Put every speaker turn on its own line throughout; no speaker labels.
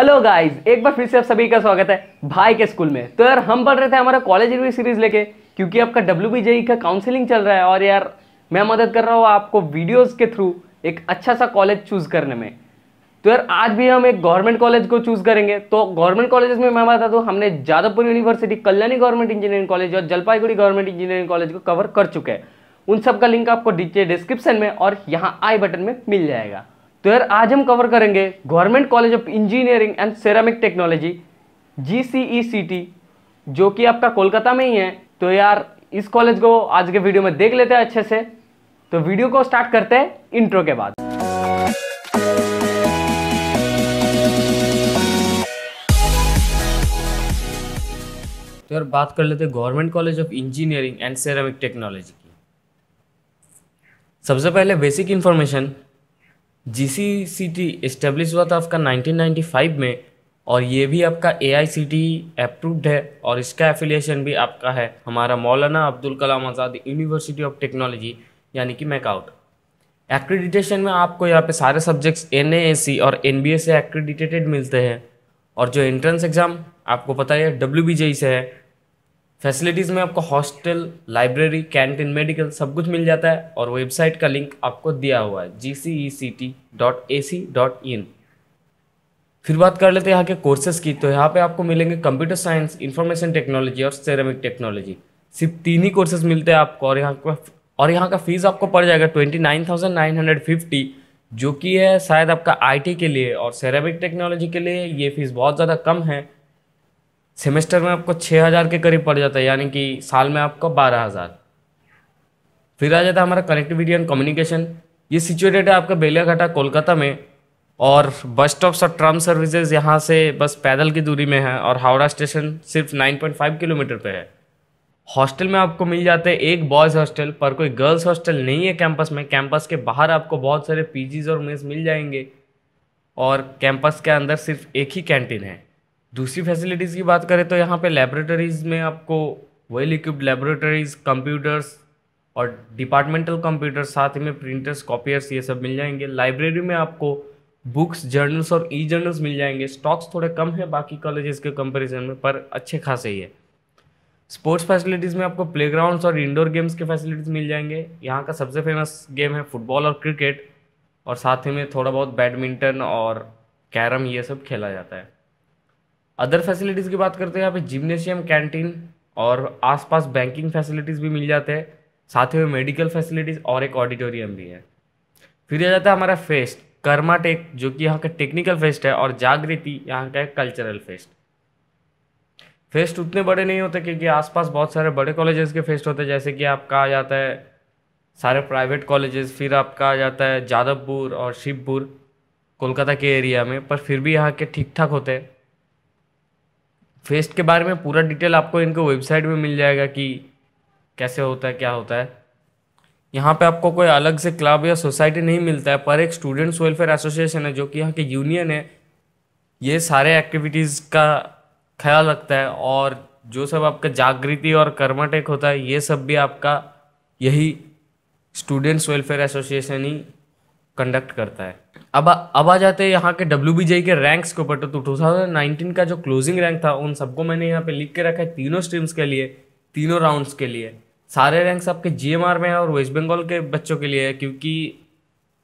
hello guys एक बार फिर से आप सभी का स्वागत है भाई के स्कूल में तो यार हम पढ़ रहे थे हमारा कॉलेज रिव्यू सीरीज लेके क्योंकि आपका डब्ल्यू e का काउंसलिंग चल रहा है और यार मैं मदद कर रहा हूँ आपको वीडियोस के थ्रू एक अच्छा सा कॉलेज चूज करने में तो यार आज भी हम एक गवर्नमेंट कॉलेज को चूज करेंगे तो गवर्नमेंट कॉलेज में मैं बता दूँ हमने Jadavpur university Kalyani government engineering college और जलपाईगुड़ी गवर्नमेंट इंजीनियरिंग कॉलेज को कवर कर चुके हैं उन सब का लिंक आपको डिस्क्रिप्शन में और यहाँ आई बटन में मिल जाएगा तो यार आज हम कवर करेंगे government college of engineering and ceramic technology जी जो कि आपका कोलकाता में ही है तो यार इस कॉलेज को आज के वीडियो में देख लेते हैं अच्छे से तो वीडियो को स्टार्ट करते हैं इंट्रो के बाद तो यार बात कर लेते हैं government college of engineering and ceramic technology की सबसे पहले बेसिक इंफॉर्मेशन जी इस्टेब्लिश हुआ था आपका 1995 में और ये भी आपका ए आई सी टी अप्रूव्ड है और इसका एफिलिएशन भी आपका है हमारा Maulana Abdul Kalam Azad university of technology यानी कि मैकआउट एक्रेडिटेशन में आपको यहाँ पे सारे सब्जेक्ट्स एन और एन से एक्रेडिटेटेड मिलते हैं और जो एंट्रेंस एग्ज़ाम आपको पता है डब्ल्यू से है फैसिलिटीज़ में आपको हॉस्टल लाइब्रेरी कैंटीन मेडिकल सब कुछ मिल जाता है और वेबसाइट का लिंक आपको दिया हुआ है G C E C T dot A C dot in फिर बात कर लेते हैं यहाँ के कोर्सेज की तो यहाँ पे आपको मिलेंगे कंप्यूटर साइंस इंफॉर्मेशन टेक्नोलॉजी और सेरेमिक टेक्नोलॉजी सिर्फ तीन ही कोर्सेज मिलते हैं आपको और यहाँ का और यहाँ का फीस आपको पड़ जाएगा twenty nine thousand nine hundred fifty जो कि है शायद आपका आईटी के लिए और सेरेमिक टेक्नोलॉजी के लिए ये फीस बहुत ज़्यादा कम है सेमेस्टर में आपको छः हज़ार के करीब पड़ जाता है यानी कि साल में आपको बारह हज़ार फिर आ जाता है हमारा कनेक्टिविटी एंड कम्युनिकेशन ये सिचुएटेड है आपका बेलियाघाटा कोलकाता में और बस स्टॉप्स और ट्राम सर्विसेज यहाँ से बस पैदल की दूरी में है और हावड़ा स्टेशन सिर्फ 9.5 किलोमीटर पे है हॉस्टल में आपको मिल जाते हैं एक बॉयज़ हॉस्टल पर कोई गर्ल्स हॉस्टल नहीं है कैंपस में कैंपस के बाहर आपको बहुत सारे पीजीज और मेस मिल जाएंगे और कैंपस के अंदर सिर्फ एक ही कैंटीन है दूसरी फैसिलिटीज़ की बात करें तो यहाँ पे लेबोरेटरीज़ में आपको वेल इक्विप्ड लेबोरेटरीज़ कंप्यूटर्स और डिपार्टमेंटल कंप्यूटर साथ ही में प्रिंटर्स कॉपियर्स ये सब मिल जाएंगे लाइब्रेरी में आपको बुक्स जर्नल्स और ई जर्नल्स मिल जाएंगे स्टॉक्स थोड़े कम हैं बाकी कॉलेजेस के कंपेरिजन में पर अच्छे खासे ही है स्पोर्ट्स फैसिलिटीज़ में आपको प्ले और इंडोर गेम्स के फैसिलिटीज़ मिल जाएंगे यहाँ का सबसे फेमस गेम है फुटबॉल और क्रिकेट और साथ ही में थोड़ा बहुत बैडमिंटन और कैरम ये सब खेला जाता है अदर फैसिलिटीज़ की बात करते हैं यहाँ पे जिमनेशियम कैंटीन और आसपास बैंकिंग फैसिलिटीज़ भी मिल जाते हैं साथ ही मेडिकल फैसिलिटीज़ और एक ऑडिटोरियम भी है फिर आ जाता है हमारा फेस्ट कर्मा टेक जो कि यहाँ का टेक्निकल फेस्ट है और जागृति यहाँ का कल्चरल फेस्ट फेस्ट उतने बड़े नहीं होते क्योंकि आसपास बहुत सारे बड़े कॉलेजेस के फेस्ट होते हैं जैसे कि आपका आ जाता है सारे प्राइवेट कॉलेजेस फिर आपका आ जाता है जादवपुर और शिवपुर कोलकाता के एरिया में पर फिर भी यहाँ के ठीक ठाक होते हैं फेस्ट के बारे में पूरा डिटेल आपको इनके वेबसाइट में मिल जाएगा कि कैसे होता है क्या होता है यहाँ पे आपको कोई अलग से क्लब या सोसाइटी नहीं मिलता है पर एक स्टूडेंट्स वेलफेयर एसोसिएशन है जो कि यहाँ के यूनियन है ये सारे एक्टिविटीज़ का ख्याल रखता है और जो सब आपका जागृति और कर्माटेक होता है ये सब भी आपका यही स्टूडेंट्स वेलफेयर एसोसिएशन ही कंडक्ट करता है अब अब आ जाते हैं यहाँ के डब्ल्यू बी जे के रैंक्स के ऊपर तो टू थाउजेंड नाइनटीन का जो क्लोजिंग रैंक था उन सबको मैंने यहाँ पे लिख के रखा है तीनों स्ट्रीम्स के लिए तीनों राउंड्स के लिए सारे रैंक्स आपके जी एम आर में हैं और वेस्ट बंगाल के बच्चों के लिए है क्योंकि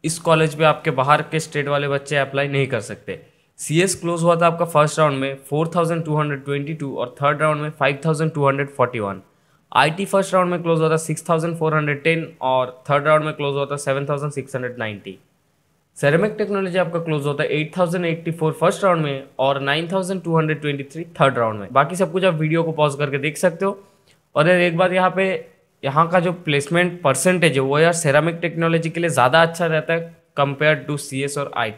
इस कॉलेज में आपके बाहर के स्टेट वाले बच्चे अप्लाई नहीं कर सकते सी एस क्लोज हुआ था आपका फर्स्ट राउंड में four thousand two hundred twenty two और थर्ड राउंड में five thousand two hundred forty one I T first round में क्लोज हुआ था six thousand four hundred ten और थर्ड राउंड में क्लोज हुआ था seven thousand six hundred ninety ceramic technology आपका क्लोज होता है 8084 फर्स्ट राउंड में और 9223 थर्ड राउंड में बाकी सब कुछ आप वीडियो को पॉज करके देख सकते हो और यार एक बात यहाँ पे यहाँ का जो प्लेसमेंट परसेंटेज है वो यार सेरामिक टेक्नोलॉजी के लिए ज़्यादा अच्छा रहता है कंपेयर टू सी और आई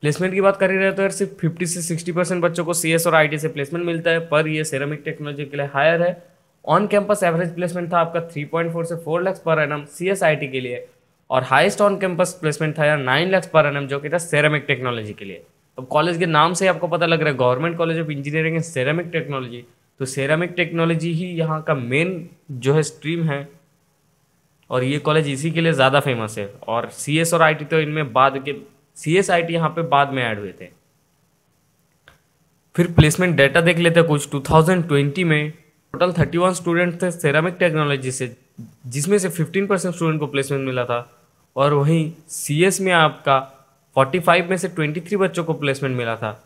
प्लेसमेंट की बात कर ही रहे तो यार सिर्फ फिफ्टी से सिक्सटी परसेंट बच्चों को सी और आई से प्लेसमेंट मिलता है पर यह सेरामिक टेक्नोलॉजी के लिए हायर है ऑन कैंपस एवरेज प्लेसमेंट था आपका फोर से फोर लैक्स पर एन एम सी के लिए और हाईएस्ट ऑन कैंपस प्लेसमेंट था यार नाइन लैक्स पर एन जो कि था सेरेमिक टेक्नोलॉजी के लिए अब कॉलेज के नाम से आपको पता लग रहा है government college of engineering and ceramic technology तो सेरेमिक टेक्नोलॉजी ही यहाँ का मेन जो है स्ट्रीम है और ये कॉलेज इसी के लिए ज़्यादा फेमस है और सी एस और आई टी तो इनमें बाद के सी एस आई टी यहाँ बाद में ऐड हुए थे फिर प्लेसमेंट डाटा देख लेते कुछ 2020 में टोटल 31 स्टूडेंट थे सेरामिक टेक्नोलॉजी से जिसमें से 15 परसेंट स्टूडेंट को प्लेसमेंट मिला था और वहीं सी में आपका 45 में से 23 बच्चों को प्लेसमेंट मिला था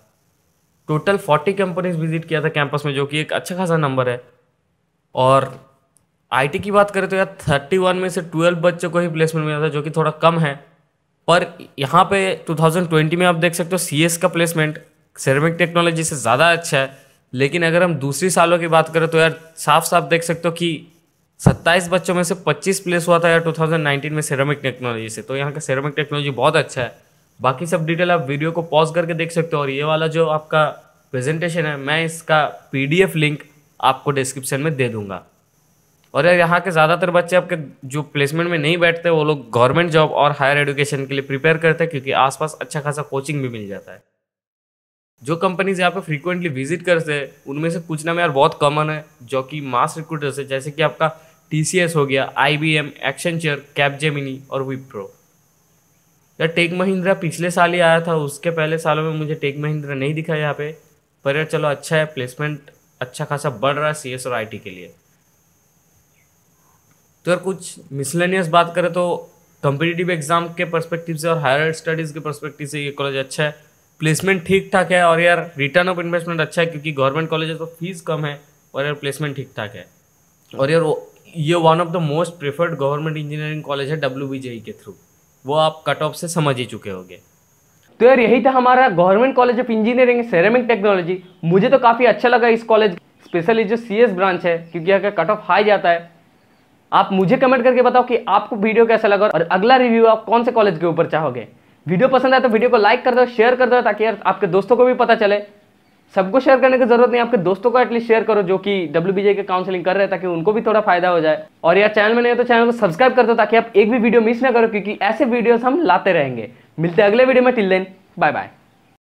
टोटल 40 कंपनीज विजिट किया था कैंपस में जो कि एक अच्छा खासा नंबर है और आईटी की बात करें तो यार 31 में से 12 बच्चों को ही प्लेसमेंट मिला था जो कि थोड़ा कम है पर यहाँ पे 2020 में आप देख सकते हो सी का प्लेसमेंट सेरेमिक टेक्नोलॉजी से ज़्यादा अच्छा है लेकिन अगर हम दूसरी सालों की बात करें तो यार साफ साफ देख सकते हो कि सत्ताईस बच्चों में से पच्चीस प्लेस हुआ था यार नाइनटीन में सेरामिक टेक्नोलॉजी से तो यहाँ का सेरामिक टेक्नोलॉजी बहुत अच्छा है बाकी सब डिटेल आप वीडियो को पॉज करके देख सकते हो और ये वाला जो आपका प्रेजेंटेशन है मैं इसका पीडीएफ लिंक आपको डिस्क्रिप्शन में दे दूंगा और यार यहाँ के ज़्यादातर बच्चे आपके जो प्लेसमेंट में नहीं बैठते वो लोग गवर्नमेंट जॉब और हायर एजुकेशन के लिए प्रिपेयर करते हैं क्योंकि आसपास अच्छा खासा कोचिंग भी मिल जाता है जो कंपनीज यहाँ पे फ्रीक्वेंटली विजिट करते हैं उनमें से कुछ नाम यार बहुत कॉमन है जो कि मास रिक्रूटर्स है जैसे कि आपका टी हो गया I B M Accenture Capgemini और विप्रो यार टेक महिंद्रा पिछले साल ही आया था उसके पहले सालों में मुझे टेक महिंद्रा नहीं दिखा यहाँ पे पर यार चलो अच्छा है प्लेसमेंट अच्छा खासा बढ़ रहा है सी और आई के लिए तो यार कुछ मिसलेनियस बात करें तो कम्पिटिटिव एग्जाम के परस्पेक्टिव से और हायर स्टडीज़ के परस्पेक्टिव से ये कॉलेज अच्छा है प्लेसमेंट ठीक ठाक है और यार रिटर्न ऑफ इन्वेस्टमेंट अच्छा है क्योंकि गवर्नमेंट कॉलेज तो फीस कम है और यार प्लेसमेंट ठीक ठाक है और यार ये one of the most preferred government engineering college है डब्ल्यू e के थ्रू वो आप कट ऑफ से समझ ही चुके होंगे तो यार यही था हमारा government college of engineering ceramic technology मुझे तो काफ़ी अच्छा लगा इस कॉलेज स्पेशली जो सी ब्रांच है क्योंकि यहाँ का कट ऑफ हाई जाता है आप मुझे कमेंट करके बताओ कि आपको वीडियो कैसा लगा और अगला रिव्यू आप कौन से कॉलेज के ऊपर चाहोगे वीडियो पसंद आए तो वीडियो को लाइक कर दो शेयर कर दो ताकि यार आपके दोस्तों को भी पता चले सबको शेयर करने की जरूरत नहीं आपके दोस्तों को एटलीस्ट शेयर करो जो कि डब्ल्यू के काउंसलिंग कर रहे हैं ताकि उनको भी थोड़ा फायदा हो जाए और यार चैनल में नहीं हो तो चैनल को सब्सक्राइब कर दो ताकि आप एक भी वीडियो मिस ना करो क्योंकि ऐसे वीडियोस हम लाते रहेंगे मिलते हैं अगले वीडियो में टिल देन बाय बाय